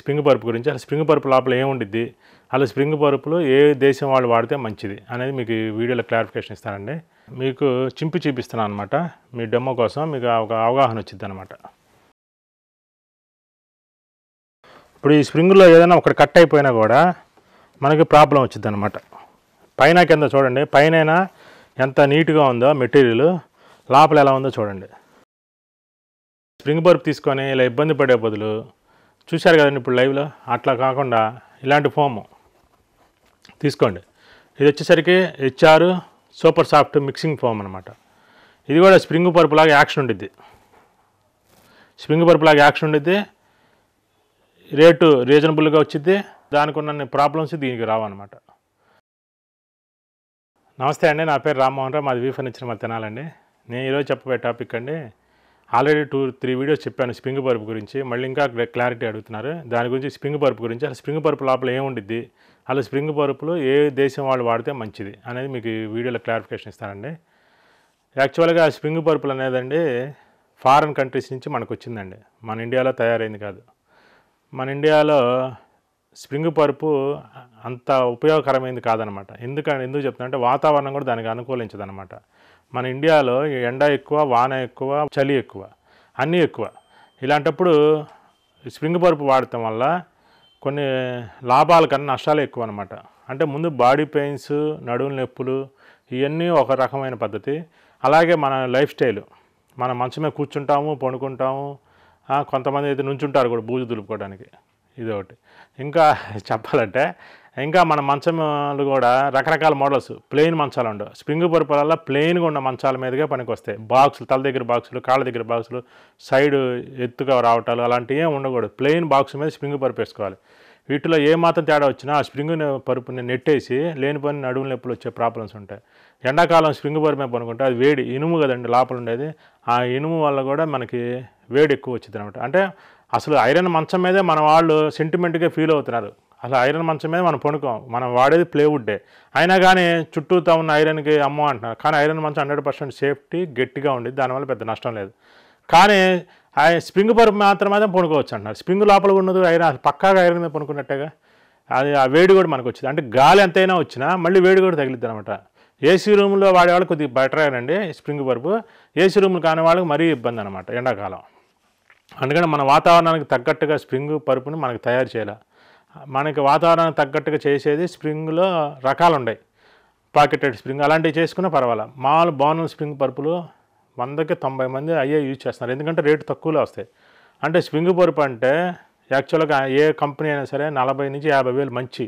spring పరుపు గురించి అసలు స్ప్రింగ్ పరుపు లోపల ఏముండిద్ది అలా స్ప్రింగ్ పరుపులు ఏ దేశం వాళ్ళు వాడితే మంచిది అనేది మీకు వీడియోలో క్లారిఫికేషన్ ఇస్తానండి మీకు చింపి చూపిస్తున్నాను అనమాట మీ డెమో కోసం మీకు ఒక అవగాహన వచ్చింది అనమాట ఇప్పుడు ఈ స్ప్రింగ్లో ఏదైనా ఒకటి కట్ అయిపోయినా కూడా మనకి ప్రాబ్లం వచ్చింది అనమాట పైన కింద చూడండి పైన ఎంత నీట్గా ఉందో మెటీరియల్ లోపల ఎలా ఉందో చూడండి స్ప్రింగ్ పరుపు తీసుకొని ఇలా ఇబ్బంది పడే బదులు చూశారు కదండి ఇప్పుడు లైవ్లో అట్లా కాకుండా ఇలాంటి ఫోమ్ తీసుకోండి ఇది వచ్చేసరికి HR super soft mixing foam అనమాట ఇది కూడా స్ప్రింగ్ పరుపు లాగా యాక్షన్ ఉండిద్ది స్ప్రింగ్ పరుపులాగా లాగా యాక్షన్ ఉండిద్ది రేటు రీజనబుల్గా వచ్చింది దానికి ఉన్న ప్రాబ్లమ్స్ దీనికి రావన్నమాట నమస్తే అండి నా పేరు రామ్మోహన్ రావు మాది వీ ఫర్నిచర్ మా తినాలండి నేను ఈరోజు చెప్పబోయే టాపిక్ అండి ఆల్రెడీ టూ త్రీ వీడియోస్ చెప్పాను స్ప్రింగ్ పరుపు గురించి మళ్ళీ ఇంకా క్లారిటీ అడుగుతున్నారు దాని గురించి స్ప్రింగ్ పరుపు గురించి అసలు స్ప్రింగ్ పరుపు లోపల ఏముండిద్ది అలా స్ప్రింగ్ పరుపులు ఏ దేశం వాళ్ళు వాడితే మంచిది అనేది మీకు వీడియోలో క్లారిఫికేషన్ ఇస్తానండి యాక్చువల్గా స్ప్రింగ్ పరుపులు అనేదండి ఫారెన్ కంట్రీస్ నుంచి మనకు వచ్చిందండి మన ఇండియాలో తయారైంది కాదు మన ఇండియాలో స్ప్రింగ్ పరుపు అంత ఉపయోగకరమైంది కాదనమాట ఎందుకంటే ఎందుకు చెప్తున్నా అంటే వాతావరణం కూడా దానికి అనుకూలించదనమాట మన ఇండియాలో ఎండ ఎక్కువ వాన ఎక్కువ చలి ఎక్కువ అన్నీ ఎక్కువ ఇలాంటప్పుడు స్ప్రింగ్ పరుపు వాడటం వల్ల కొన్ని లాభాల కన్నా నష్టాలు ఎక్కువ అనమాట అంటే ముందు బాడీ పెయిన్స్ నడువులు నొప్పులు ఇవన్నీ ఒక రకమైన పద్ధతి అలాగే మన లైఫ్ స్టైల్ మంచి మంచమే కూర్చుంటాము పండుకుంటాము కొంతమంది అయితే నుంచుంటారు కూడా బూజు దులుపుకోవడానికి ఒకటి ఇంకా చెప్పాలంటే ఇంకా మన మంచాలు కూడా రకరకాల మోడల్స్ ప్లెయిన్ మంచాలు ఉండవు స్ప్రింగ్ పరుపులల్లో ప్లెయిన్గా ఉన్న మంచాల మీదుగా వస్తాయి బాక్సులు తల దగ్గర బాక్సులు కాళ్ళ దగ్గర బాక్సులు సైడ్ ఎత్తుగా రావటాలు అలాంటివి ఏమి ఉండకూడదు ప్లెయిన్ బాక్స్ మీద స్ప్రింగ్ పరుపు వేసుకోవాలి వీటిలో ఏ మాత్రం తేడా వచ్చినా ఆ స్ప్రింగ్ పరుపుని నెట్టేసి లేనిపోయిన నడుము నొప్పులు వచ్చే ప్రాబ్లమ్స్ ఉంటాయి ఎండాకాలం స్ప్రింగ్ పరుపు మీద పనుకుంటే అది వేడి ఇనుము కదండి లోపల ఉండేది ఆ ఇనుము వల్ల కూడా మనకి వేడి ఎక్కువ వచ్చింది అనమాట అంటే అసలు ఐరన్ మంచం మీదే మన వాళ్ళు సెంటిమెంట్గా ఫీల్ అవుతున్నారు అసలు ఐరన్ మంచం మీద మనం పనుకోం మనం వాడేది ప్లేవుడ్డే అయినా కానీ చుట్టూతో ఉన్న ఐరన్కి అమ్మో అంటున్నారు కానీ ఐరన్ మంచం హండ్రెడ్ పర్సెంట్ సేఫ్టీ గట్టిగా ఉండేది దానివల్ల పెద్ద నష్టం లేదు కానీ ఆయన స్ప్రింగ్ పరుపు మాత్రమే పండుకోవచ్చు అంటున్నారు స్ప్రింగ్ లోపల ఉన్నది ఐరన్ పక్కాగా ఐరన్ మీద పనుకున్నట్టేగా అది ఆ వేడి కూడా మనకు వచ్చింది అంటే గాలి ఎంతైనా వచ్చినా మళ్ళీ వేడి కూడా తగిలిద్ది అనమాట ఏసీ రూమ్లో వాడేవాళ్ళు కొద్దిగా బెటర్ అయ్యారండి స్ప్రింగ్ పరుపు ఏసీ రూమ్లు కాని వాళ్ళకి మరీ ఇబ్బంది అనమాట ఎండాకాలం అందుకని మన వాతావరణానికి తగ్గట్టుగా స్ప్రింగ్ పరుపుని మనకు తయారు చేయాలి మనకి వాతావరణం తగ్గట్టుగా చేసేది స్ప్రింగ్లో రకాలు ఉన్నాయి పాకెటెడ్ స్ప్రింగ్ అలాంటివి చేసుకున్నా పర్వాలా మామూలు బోనల్ స్ప్రింగ్ పరుపులు వందకి తొంభై మంది అయ్యే యూజ్ చేస్తున్నారు ఎందుకంటే రేటు తక్కువలో వస్తాయి అంటే స్ప్రింగ్ పరుపు అంటే యాక్చువల్గా ఏ కంపెనీ అయినా సరే నలభై నుంచి యాభై వేలు మంచి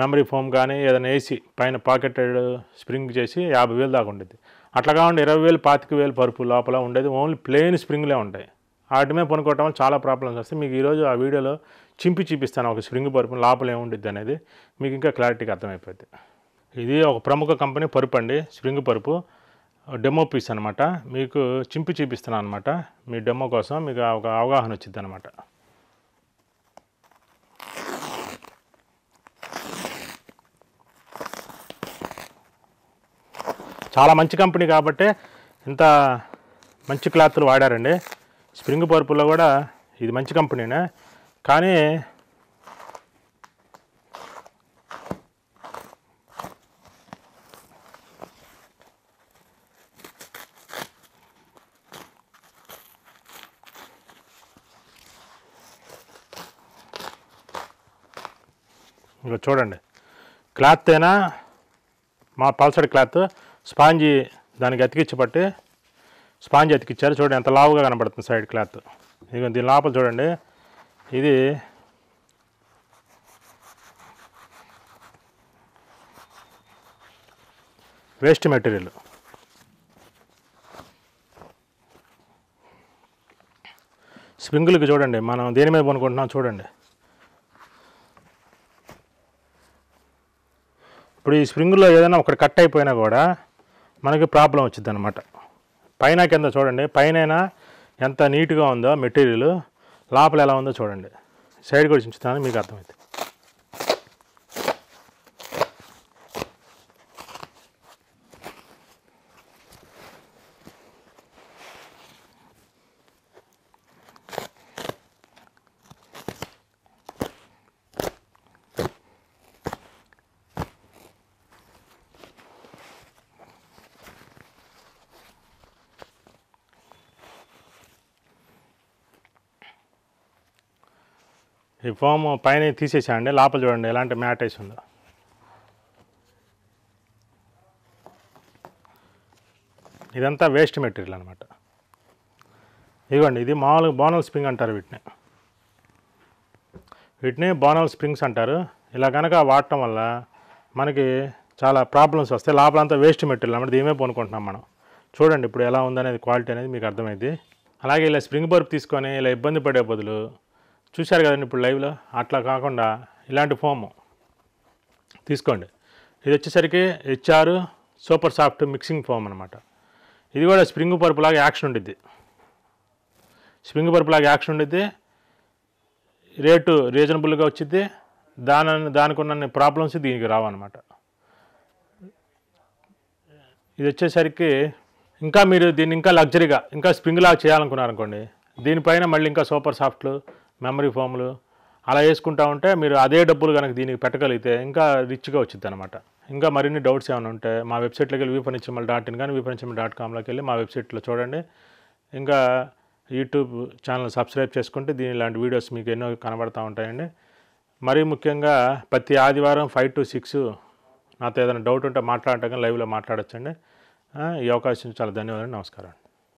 మెమరీ ఫోమ్ కానీ ఏదైనా ఏసీ పైన పాకెటెడ్ స్ప్రింగ్ చేసి యాభై వేలు దాకా ఉండేది అట్లా కాకుండా ఇరవై వేలు పాతిక వేలు పరుపు లోపల ఉండేది ఓన్లీ ప్లెయిన్ స్ప్రింగ్లే ఉంటాయి వాటి పనుకోవటం వల్ల చాలా ప్రాబ్లమ్స్ వస్తాయి మీకు ఈరోజు ఆ వీడియోలో చింపి చూపిస్తాను ఒక స్ప్రింగ్ పరుపు లోపల ఏముండిద్ది అనేది మీకు ఇంకా క్లారిటీగా అర్థమైపోద్ది ఇది ఒక ప్రముఖ కంపెనీ పరుపు అండి స్ప్రింగ్ పరుపు డెమో పీస్ అనమాట మీకు చింపి చూపిస్తున్నాను అనమాట మీ డెమో కోసం మీకు ఒక అవగాహన వచ్చింది అనమాట చాలా మంచి కంపెనీ కాబట్టి ఇంత మంచి క్లాత్లు వాడారండి స్ప్రింగ్ పర్పుల్లో కూడా ఇది మంచి కంపెనీనే కానీ ఇంకా చూడండి క్లాత్ అయినా మా పల్సడ్ క్లాత్ స్పాంజీ దానికి అతికిచ్చి పట్టి స్పాంజ్ అతికిచ్చారు చూడండి ఎంత లావుగా కనబడుతుంది సైడ్ క్లాత్ ఇక దీని లోపల చూడండి ఇది వేస్ట్ మెటీరియల్ స్ప్రింగులకి చూడండి మనం దేని మీద కొనుక్కుంటున్నాం చూడండి ఇప్పుడు ఈ స్ప్రింగుల్లో ఏదైనా ఒకటి కట్ అయిపోయినా కూడా మనకి ప్రాబ్లం వచ్చింది అనమాట పైన కింద చూడండి పైన ఎంత నీట్గా ఉందో మెటీరియల్ లోపల ఎలా ఉందో చూడండి సైడ్ కూడా చూస్తాను మీకు అర్థమవుతుంది ఈ ఫోమ్ పైన తీసేసేయండి లోపల చూడండి ఎలాంటి మ్యాట్ వేసి ఉందో ఇదంతా వేస్ట్ మెటీరియల్ అనమాట ఇదిగోండి ఇది మామూలుగా బోనల్ స్ప్రింగ్ అంటారు వీటిని వీటిని బోనల్ స్ప్రింగ్స్ అంటారు ఇలా కనుక వాడటం వల్ల మనకి చాలా ప్రాబ్లమ్స్ వస్తాయి లోపలంతా వేస్ట్ మెటీరియల్ అనమాట దీమే పొనుకుంటున్నాం మనం చూడండి ఇప్పుడు ఎలా ఉందనేది క్వాలిటీ అనేది మీకు అర్థమైంది అలాగే ఇలా స్ప్రింగ్ బర్బ్ తీసుకొని ఇలా ఇబ్బంది పడే బదులు చూశారు కదండి ఇప్పుడు లైవ్లో అట్లా కాకుండా ఇలాంటి ఫోము తీసుకోండి ఇది వచ్చేసరికి HR super soft mixing foam అనమాట ఇది కూడా స్ప్రింగ్ పరుపు లాగా యాక్షన్ ఉండిద్ది స్ప్రింగ్ పరుపు లాగా యాక్షన్ ఉండిద్ది రేటు రీజనబుల్గా వచ్చింది దాని దానికి ఉన్న ప్రాబ్లమ్స్ దీనికి రావన్నమాట ఇది వచ్చేసరికి ఇంకా మీరు దీన్ని ఇంకా లగ్జరీగా ఇంకా స్ప్రింగ్ లాగా చేయాలనుకున్నారనుకోండి దీనిపైన మళ్ళీ ఇంకా సూపర్ సాఫ్ట్లు మెమరీ ఫోమ్లు అలా వేసుకుంటా ఉంటే మీరు అదే డబ్బులు కనుక దీనికి పెట్టగలిగితే ఇంకా రిచ్గా వచ్చింది అనమాట ఇంకా మరిన్ని డౌట్స్ ఏమైనా ఉంటే మా వెబ్సైట్లోకి వెళ్ళి వీపనిచ్చమల్ డాట్ ఇన్ కానీ వీపనిచ్చమల్ డాట్ కామ్లోకి వెళ్ళి మా వెబ్సైట్లో చూడండి ఇంకా యూట్యూబ్ ఛానల్ సబ్స్క్రైబ్ చేసుకుంటే దీని ఇలాంటి వీడియోస్ మీకు ఎన్నో కనబడుతూ ఉంటాయండి మరీ ముఖ్యంగా ప్రతి ఆదివారం ఫైవ్ టు సిక్స్ నాతో ఏదైనా డౌట్ ఉంటే మాట్లాడటం కానీ లైవ్లో మాట్లాడచ్చండి ఈ అవకాశం చాలా ధన్యవాదాలు నమస్కారం